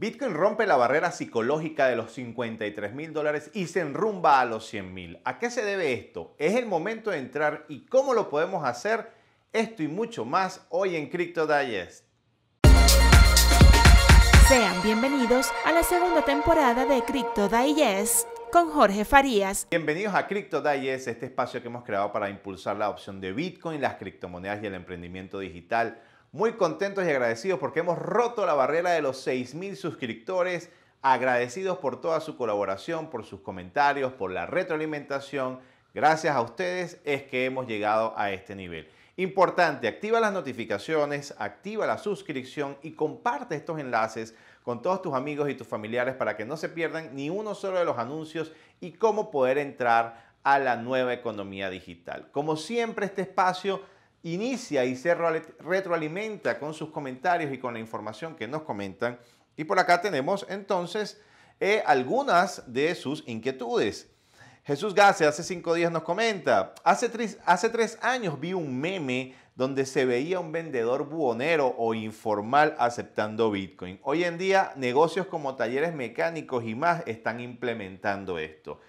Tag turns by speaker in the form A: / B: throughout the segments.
A: Bitcoin rompe la barrera psicológica de los 53 mil dólares y se enrumba a los 100 mil. ¿A qué se debe esto? ¿Es el momento de entrar y cómo lo podemos hacer? Esto y mucho más hoy en Crypto Sean bienvenidos a la segunda temporada de Crypto con Jorge Farías. Bienvenidos a Crypto este espacio que hemos creado para impulsar la opción de Bitcoin, las criptomonedas y el emprendimiento digital muy contentos y agradecidos porque hemos roto la barrera de los 6.000 suscriptores. Agradecidos por toda su colaboración, por sus comentarios, por la retroalimentación. Gracias a ustedes es que hemos llegado a este nivel. Importante, activa las notificaciones, activa la suscripción y comparte estos enlaces con todos tus amigos y tus familiares para que no se pierdan ni uno solo de los anuncios y cómo poder entrar a la nueva economía digital. Como siempre, este espacio inicia y se retroalimenta con sus comentarios y con la información que nos comentan. Y por acá tenemos entonces eh, algunas de sus inquietudes. Jesús Gase hace cinco días nos comenta, hace tres, hace tres años vi un meme donde se veía un vendedor buhonero o informal aceptando Bitcoin. Hoy en día negocios como talleres mecánicos y más están implementando esto.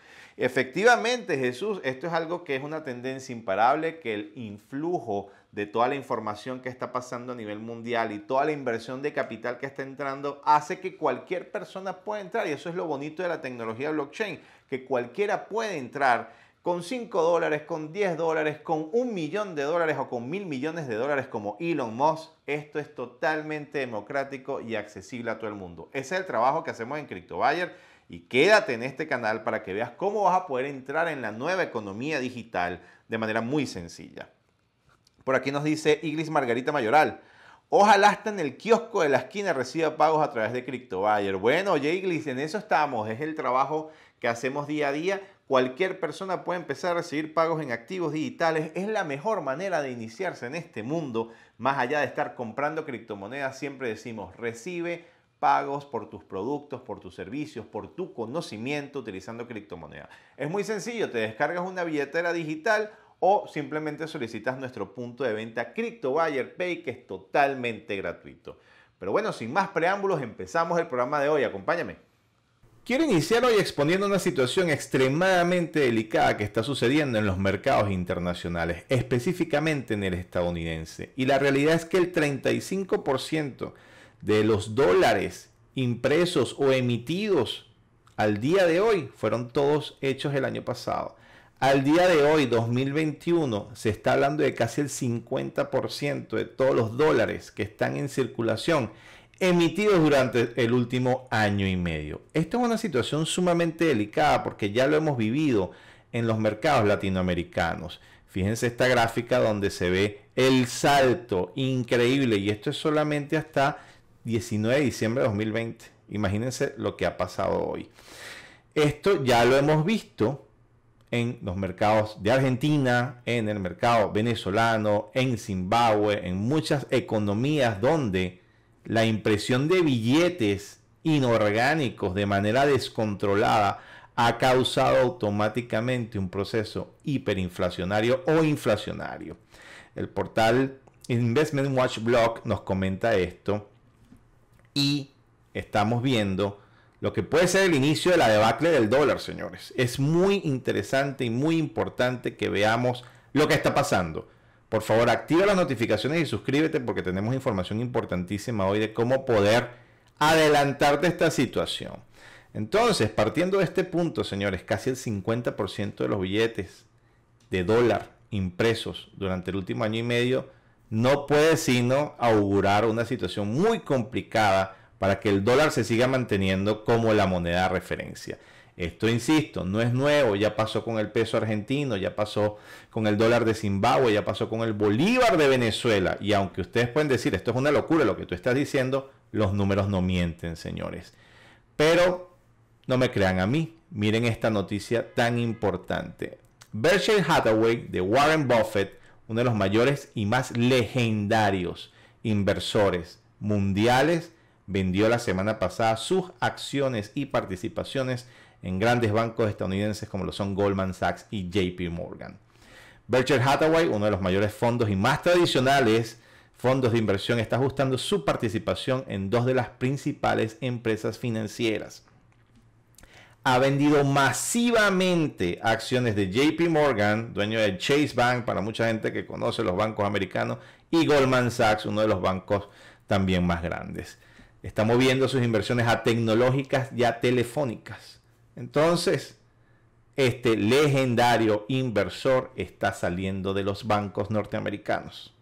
A: Efectivamente, Jesús, esto es algo que es una tendencia imparable, que el influjo de toda la información que está pasando a nivel mundial y toda la inversión de capital que está entrando hace que cualquier persona pueda entrar. Y eso es lo bonito de la tecnología blockchain, que cualquiera puede entrar con 5 dólares, con 10 dólares, con un millón de dólares o con mil millones de dólares como Elon Musk. Esto es totalmente democrático y accesible a todo el mundo. Ese es el trabajo que hacemos en CryptoBuyer y quédate en este canal para que veas cómo vas a poder entrar en la nueva economía digital de manera muy sencilla. Por aquí nos dice Iglis Margarita Mayoral. Ojalá hasta en el kiosco de la esquina reciba pagos a través de CryptoBuyer. Bueno, oye Iglis, en eso estamos. Es el trabajo que hacemos día a día. Cualquier persona puede empezar a recibir pagos en activos digitales. Es la mejor manera de iniciarse en este mundo. Más allá de estar comprando criptomonedas, siempre decimos, recibe pagos por tus productos, por tus servicios, por tu conocimiento utilizando criptomonedas. Es muy sencillo, te descargas una billetera digital o simplemente solicitas nuestro punto de venta Crypto Buyer Pay que es totalmente gratuito. Pero bueno, sin más preámbulos, empezamos el programa de hoy. Acompáñame. Quiero iniciar hoy exponiendo una situación extremadamente delicada que está sucediendo en los mercados internacionales, específicamente en el estadounidense. Y la realidad es que el 35% de los dólares impresos o emitidos al día de hoy fueron todos hechos el año pasado. Al día de hoy, 2021, se está hablando de casi el 50% de todos los dólares que están en circulación emitidos durante el último año y medio. Esto es una situación sumamente delicada porque ya lo hemos vivido en los mercados latinoamericanos. Fíjense esta gráfica donde se ve el salto increíble y esto es solamente hasta 19 de diciembre de 2020. Imagínense lo que ha pasado hoy. Esto ya lo hemos visto en los mercados de Argentina, en el mercado venezolano, en Zimbabue, en muchas economías donde la impresión de billetes inorgánicos de manera descontrolada ha causado automáticamente un proceso hiperinflacionario o inflacionario. El portal Investment Watch Blog nos comenta esto y estamos viendo lo que puede ser el inicio de la debacle del dólar, señores. Es muy interesante y muy importante que veamos lo que está pasando. Por favor, activa las notificaciones y suscríbete porque tenemos información importantísima hoy de cómo poder adelantarte esta situación. Entonces, partiendo de este punto, señores, casi el 50% de los billetes de dólar impresos durante el último año y medio no puede sino augurar una situación muy complicada para que el dólar se siga manteniendo como la moneda de referencia. Esto, insisto, no es nuevo, ya pasó con el peso argentino, ya pasó con el dólar de Zimbabue, ya pasó con el bolívar de Venezuela. Y aunque ustedes pueden decir, esto es una locura lo que tú estás diciendo, los números no mienten, señores. Pero no me crean a mí, miren esta noticia tan importante. Berkshire Hathaway de Warren Buffett uno de los mayores y más legendarios inversores mundiales, vendió la semana pasada sus acciones y participaciones en grandes bancos estadounidenses como lo son Goldman Sachs y JP Morgan. Berkshire Hathaway, uno de los mayores fondos y más tradicionales fondos de inversión, está ajustando su participación en dos de las principales empresas financieras ha vendido masivamente acciones de JP Morgan, dueño de Chase Bank, para mucha gente que conoce los bancos americanos, y Goldman Sachs, uno de los bancos también más grandes. Está moviendo sus inversiones a tecnológicas y a telefónicas. Entonces, este legendario inversor está saliendo de los bancos norteamericanos.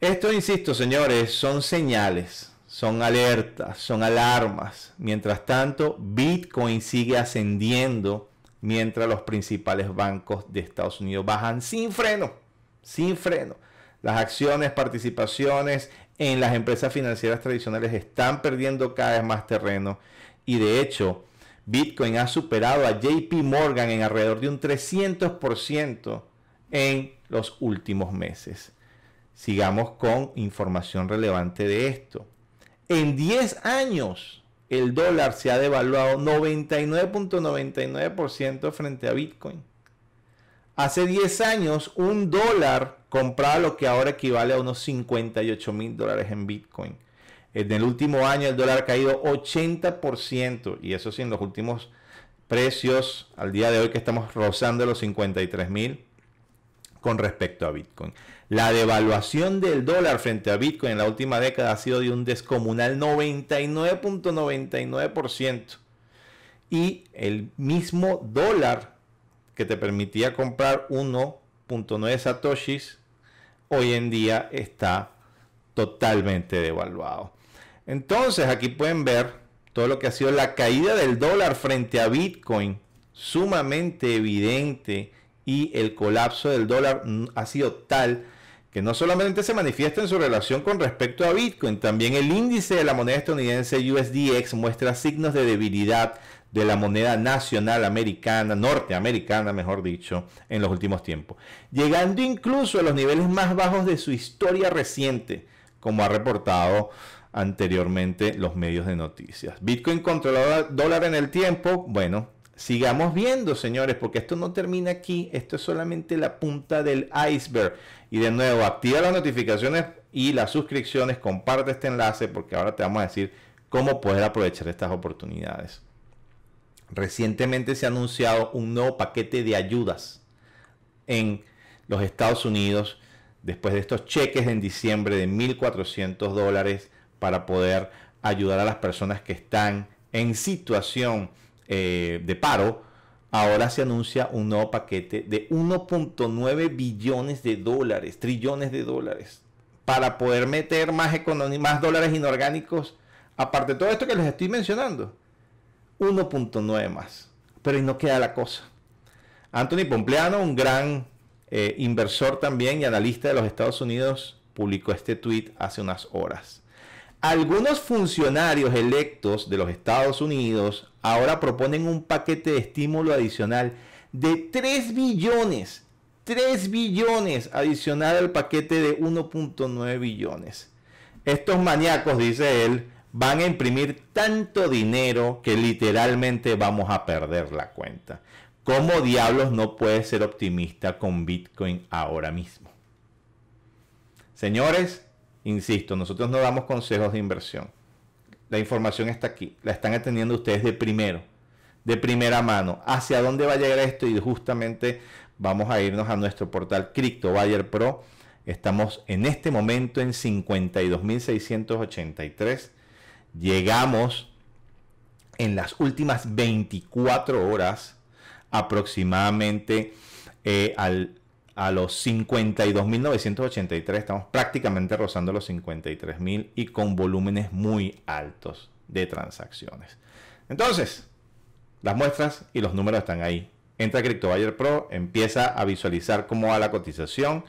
A: Esto, insisto, señores, son señales son alertas, son alarmas. Mientras tanto, Bitcoin sigue ascendiendo mientras los principales bancos de Estados Unidos bajan sin freno, sin freno. Las acciones, participaciones en las empresas financieras tradicionales están perdiendo cada vez más terreno y de hecho Bitcoin ha superado a JP Morgan en alrededor de un 300% en los últimos meses. Sigamos con información relevante de esto en 10 años el dólar se ha devaluado 99.99% frente a Bitcoin. Hace 10 años un dólar compraba lo que ahora equivale a unos 58 mil dólares en Bitcoin. En el último año el dólar ha caído 80% y eso sí en los últimos precios al día de hoy que estamos rozando los 53 mil con respecto a Bitcoin. La devaluación del dólar frente a Bitcoin en la última década ha sido de un descomunal 99.99%. Y el mismo dólar que te permitía comprar 1.9 satoshis, hoy en día está totalmente devaluado. Entonces aquí pueden ver todo lo que ha sido la caída del dólar frente a Bitcoin, sumamente evidente y el colapso del dólar mm, ha sido tal que no solamente se manifiesta en su relación con respecto a Bitcoin, también el índice de la moneda estadounidense USDX muestra signos de debilidad de la moneda nacional americana, norteamericana, mejor dicho, en los últimos tiempos, llegando incluso a los niveles más bajos de su historia reciente, como ha reportado anteriormente los medios de noticias. Bitcoin el dólar en el tiempo, bueno, Sigamos viendo, señores, porque esto no termina aquí, esto es solamente la punta del iceberg. Y de nuevo, activa las notificaciones y las suscripciones, comparte este enlace porque ahora te vamos a decir cómo poder aprovechar estas oportunidades. Recientemente se ha anunciado un nuevo paquete de ayudas en los Estados Unidos después de estos cheques en diciembre de 1.400 dólares para poder ayudar a las personas que están en situación eh, de paro, ahora se anuncia un nuevo paquete de 1.9 billones de dólares, trillones de dólares, para poder meter más, más dólares inorgánicos, aparte de todo esto que les estoy mencionando, 1.9 más. Pero ahí no queda la cosa. Anthony Pompleano, un gran eh, inversor también y analista de los Estados Unidos, publicó este tweet hace unas horas. Algunos funcionarios electos de los Estados Unidos ahora proponen un paquete de estímulo adicional de 3 billones, 3 billones adicional al paquete de 1.9 billones. Estos maníacos, dice él, van a imprimir tanto dinero que literalmente vamos a perder la cuenta. ¿Cómo diablos no puede ser optimista con Bitcoin ahora mismo? Señores, Insisto, nosotros no damos consejos de inversión. La información está aquí, la están atendiendo ustedes de primero, de primera mano. ¿Hacia dónde va a llegar esto? Y justamente vamos a irnos a nuestro portal Crypto Buyer Pro. Estamos en este momento en 52.683. Llegamos en las últimas 24 horas aproximadamente eh, al a los 52.983, estamos prácticamente rozando los 53.000 y con volúmenes muy altos de transacciones. Entonces, las muestras y los números están ahí. Entra a CryptoBuyer Pro, empieza a visualizar cómo va la cotización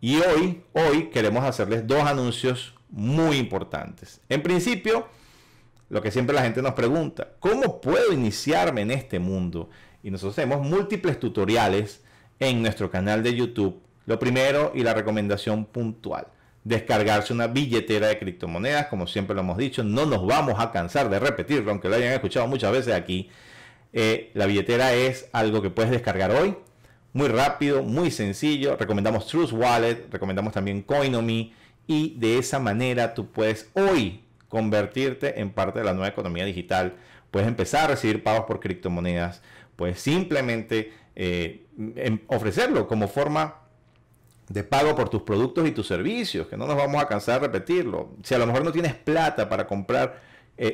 A: y hoy, hoy queremos hacerles dos anuncios muy importantes. En principio, lo que siempre la gente nos pregunta, ¿cómo puedo iniciarme en este mundo? Y nosotros hacemos múltiples tutoriales en nuestro canal de YouTube. Lo primero y la recomendación puntual. Descargarse una billetera de criptomonedas, como siempre lo hemos dicho, no nos vamos a cansar de repetirlo, aunque lo hayan escuchado muchas veces aquí. Eh, la billetera es algo que puedes descargar hoy, muy rápido, muy sencillo. Recomendamos Trust Wallet, recomendamos también Coinomi y de esa manera tú puedes hoy convertirte en parte de la nueva economía digital. Puedes empezar a recibir pagos por criptomonedas, puedes simplemente eh, ofrecerlo como forma de pago por tus productos y tus servicios, que no nos vamos a cansar de repetirlo. Si a lo mejor no tienes plata para comprar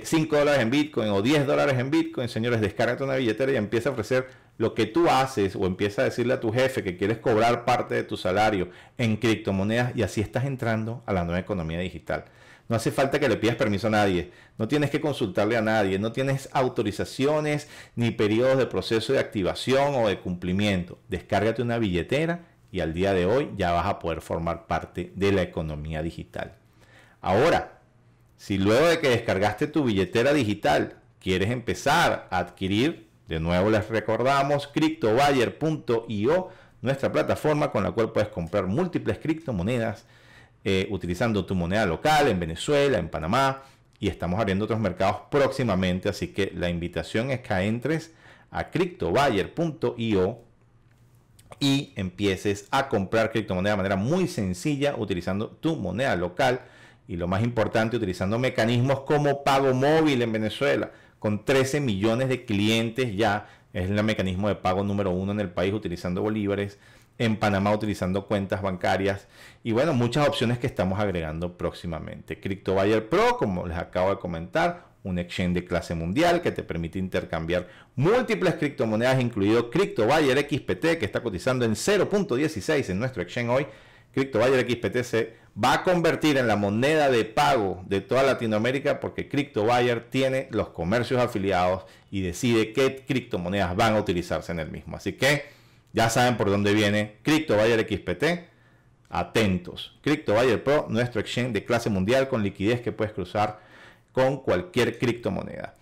A: 5 eh, dólares en Bitcoin o 10 dólares en Bitcoin, señores, descargate una billetera y empieza a ofrecer lo que tú haces o empieza a decirle a tu jefe que quieres cobrar parte de tu salario en criptomonedas y así estás entrando a la nueva economía digital. No hace falta que le pidas permiso a nadie, no tienes que consultarle a nadie, no tienes autorizaciones ni periodos de proceso de activación o de cumplimiento. Descárgate una billetera y al día de hoy ya vas a poder formar parte de la economía digital. Ahora, si luego de que descargaste tu billetera digital quieres empezar a adquirir, de nuevo les recordamos CryptoBuyer.io, nuestra plataforma con la cual puedes comprar múltiples criptomonedas eh, utilizando tu moneda local en Venezuela, en Panamá, y estamos abriendo otros mercados próximamente, así que la invitación es que entres a cryptobuyer.io y empieces a comprar criptomoneda de manera muy sencilla utilizando tu moneda local y lo más importante utilizando mecanismos como pago móvil en Venezuela con 13 millones de clientes ya es el mecanismo de pago número uno en el país utilizando bolívares en Panamá utilizando cuentas bancarias y bueno, muchas opciones que estamos agregando próximamente. CryptoBuyer Pro, como les acabo de comentar, un exchange de clase mundial que te permite intercambiar múltiples criptomonedas, incluido CryptoBuyer XPT, que está cotizando en 0.16 en nuestro exchange hoy. CryptoBuyer XPT se va a convertir en la moneda de pago de toda Latinoamérica porque CryptoBuyer tiene los comercios afiliados y decide qué criptomonedas van a utilizarse en el mismo. Así que ya saben por dónde viene CryptoBuyer XPT. Atentos. CryptoBuyer Pro, nuestro exchange de clase mundial con liquidez que puedes cruzar con cualquier criptomoneda.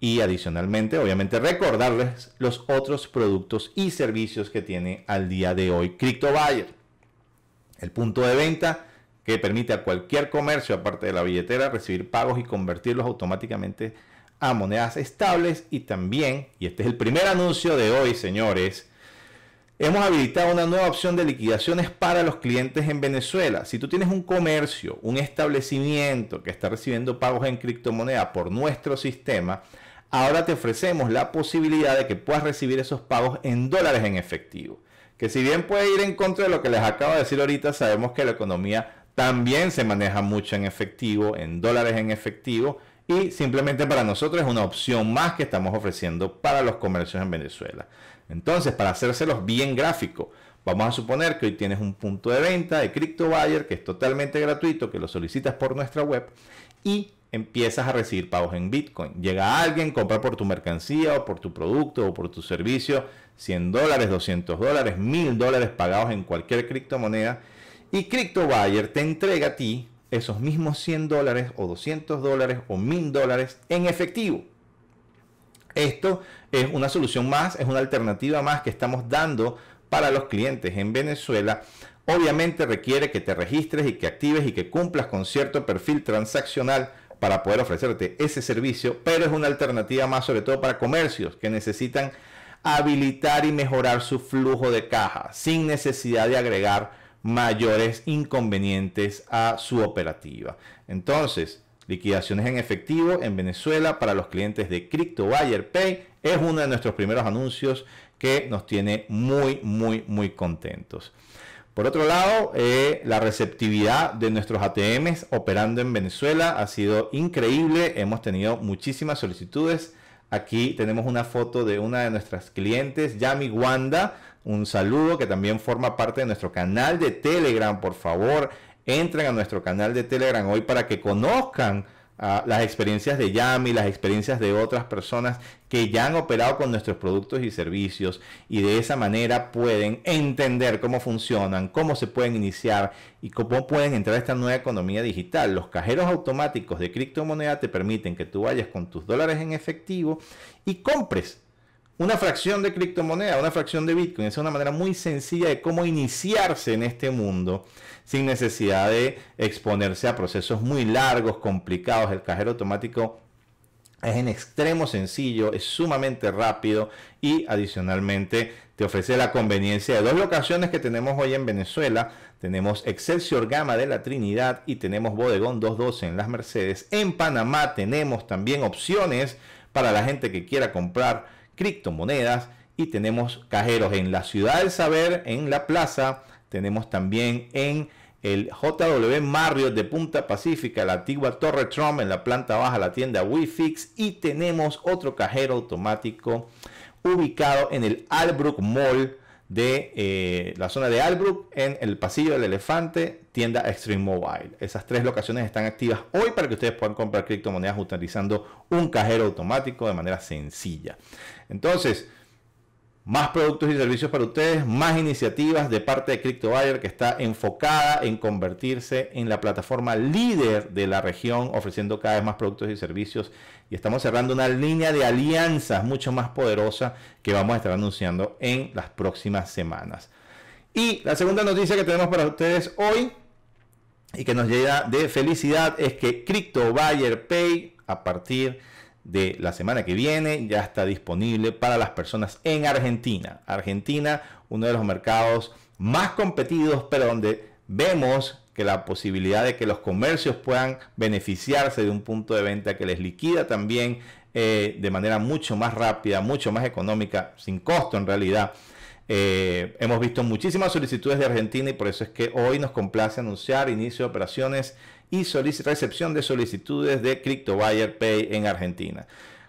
A: Y adicionalmente, obviamente, recordarles los otros productos y servicios que tiene al día de hoy CryptoBuyer. El punto de venta que permite a cualquier comercio, aparte de la billetera, recibir pagos y convertirlos automáticamente a monedas estables. Y también, y este es el primer anuncio de hoy, señores, Hemos habilitado una nueva opción de liquidaciones para los clientes en Venezuela. Si tú tienes un comercio, un establecimiento que está recibiendo pagos en criptomoneda por nuestro sistema, ahora te ofrecemos la posibilidad de que puedas recibir esos pagos en dólares en efectivo. Que si bien puede ir en contra de lo que les acabo de decir ahorita, sabemos que la economía también se maneja mucho en efectivo, en dólares en efectivo, y simplemente para nosotros es una opción más que estamos ofreciendo para los comercios en Venezuela. Entonces, para hacérselos bien gráfico, vamos a suponer que hoy tienes un punto de venta de CryptoBuyer que es totalmente gratuito, que lo solicitas por nuestra web y empiezas a recibir pagos en Bitcoin. Llega alguien, compra por tu mercancía o por tu producto o por tu servicio 100 dólares, 200 dólares, 1000 dólares pagados en cualquier criptomoneda y CryptoBuyer te entrega a ti esos mismos 100 dólares o 200 dólares o 1000 dólares en efectivo. Esto es una solución más, es una alternativa más que estamos dando para los clientes en Venezuela. Obviamente requiere que te registres y que actives y que cumplas con cierto perfil transaccional para poder ofrecerte ese servicio, pero es una alternativa más sobre todo para comercios que necesitan habilitar y mejorar su flujo de caja sin necesidad de agregar mayores inconvenientes a su operativa. Entonces, Liquidaciones en efectivo en Venezuela para los clientes de Crypto Buyer Pay es uno de nuestros primeros anuncios que nos tiene muy, muy, muy contentos. Por otro lado, eh, la receptividad de nuestros ATMs operando en Venezuela ha sido increíble. Hemos tenido muchísimas solicitudes. Aquí tenemos una foto de una de nuestras clientes, Yami Wanda. Un saludo que también forma parte de nuestro canal de Telegram, por favor. Entran a nuestro canal de Telegram hoy para que conozcan ah, las experiencias de Yami, las experiencias de otras personas que ya han operado con nuestros productos y servicios y de esa manera pueden entender cómo funcionan, cómo se pueden iniciar y cómo pueden entrar a esta nueva economía digital. Los cajeros automáticos de criptomoneda te permiten que tú vayas con tus dólares en efectivo y compres una fracción de criptomoneda, una fracción de Bitcoin. es una manera muy sencilla de cómo iniciarse en este mundo sin necesidad de exponerse a procesos muy largos, complicados. El cajero automático es en extremo sencillo, es sumamente rápido y adicionalmente te ofrece la conveniencia de dos locaciones que tenemos hoy en Venezuela. Tenemos Excelsior Gama de la Trinidad y tenemos Bodegón 212 en Las Mercedes. En Panamá tenemos también opciones para la gente que quiera comprar criptomonedas y tenemos cajeros en la Ciudad del Saber, en la plaza, tenemos también en el JW Marriott de Punta Pacífica, la antigua Torre Trump en la planta baja, la tienda WeFix y tenemos otro cajero automático ubicado en el Albrook Mall de eh, la zona de Albrook en el pasillo del elefante, tienda Extreme Mobile. Esas tres locaciones están activas hoy para que ustedes puedan comprar criptomonedas utilizando un cajero automático de manera sencilla. Entonces, más productos y servicios para ustedes, más iniciativas de parte de CryptoBuyer que está enfocada en convertirse en la plataforma líder de la región, ofreciendo cada vez más productos y servicios. Y estamos cerrando una línea de alianzas mucho más poderosa que vamos a estar anunciando en las próximas semanas. Y la segunda noticia que tenemos para ustedes hoy y que nos llega de felicidad es que CryptoBuyer Pay a partir de de la semana que viene ya está disponible para las personas en Argentina. Argentina, uno de los mercados más competidos, pero donde vemos que la posibilidad de que los comercios puedan beneficiarse de un punto de venta que les liquida también eh, de manera mucho más rápida, mucho más económica, sin costo en realidad. Eh, hemos visto muchísimas solicitudes de Argentina y por eso es que hoy nos complace anunciar inicio de operaciones y recepción de solicitudes de BUYER Pay en Argentina.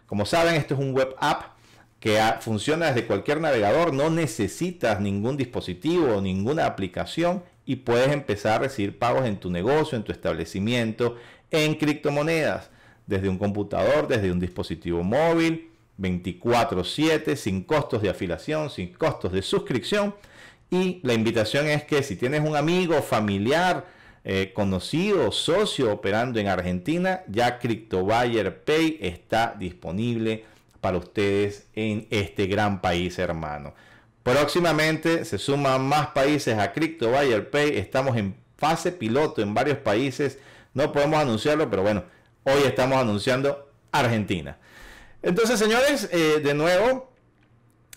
A: Como saben, esto es un web app que funciona desde cualquier navegador, no necesitas ningún dispositivo, o ninguna aplicación y puedes empezar a recibir pagos en tu negocio, en tu establecimiento, en criptomonedas, desde un computador, desde un dispositivo móvil, 24/7, sin costos de afiliación, sin costos de suscripción. Y la invitación es que si tienes un amigo, familiar, eh, conocido socio operando en Argentina, ya CryptoBuyer Pay está disponible para ustedes en este gran país hermano. Próximamente se suman más países a CryptoBuyer Pay. Estamos en fase piloto en varios países. No podemos anunciarlo, pero bueno, hoy estamos anunciando Argentina. Entonces, señores, eh, de nuevo,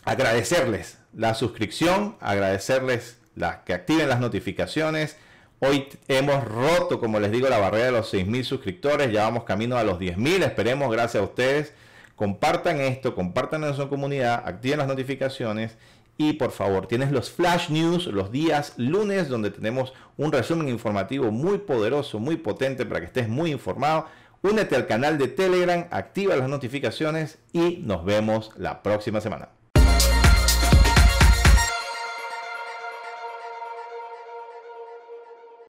A: agradecerles la suscripción, agradecerles las que activen las notificaciones, Hoy hemos roto, como les digo, la barrera de los 6.000 suscriptores. Ya vamos camino a los 10.000. Esperemos, gracias a ustedes. Compartan esto, compartan en su comunidad, activen las notificaciones y por favor, tienes los flash news los días lunes donde tenemos un resumen informativo muy poderoso, muy potente para que estés muy informado. Únete al canal de Telegram, activa las notificaciones y nos vemos la próxima semana.